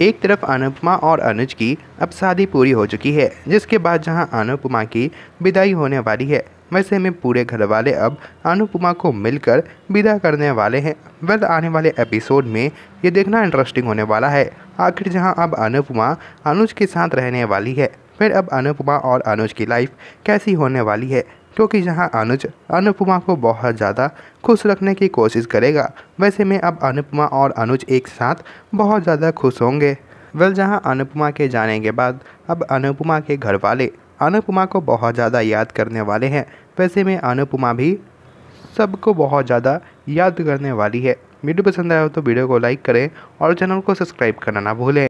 एक तरफ अनुपमा और अनुज की अब शादी पूरी हो चुकी है जिसके बाद जहां अनुपमा की विदाई होने वाली है वैसे में पूरे घर वाले अब अनुपमा को मिलकर विदा करने वाले हैं वेल आने वाले एपिसोड में ये देखना इंटरेस्टिंग होने वाला है आखिर जहां अब अनुपमा अनुज के साथ रहने वाली है फिर अब अनुपमा और अनुज की लाइफ कैसी होने वाली है क्योंकि जहां अनुज अनुपमा को बहुत ज़्यादा खुश रखने की कोशिश करेगा वैसे में अब अनुपमा और अनुज एक साथ बहुत ज़्यादा खुश होंगे वेल जहां अनुपमा के जाने के बाद अब अनुपमा के घर वाले अनुपमा को बहुत ज़्यादा याद करने वाले हैं वैसे में अनुपमा भी सबको बहुत ज़्यादा याद करने वाली है वीडियो पसंद आया हो तो वीडियो को लाइक करें और चैनल को सब्सक्राइब करना ना भूलें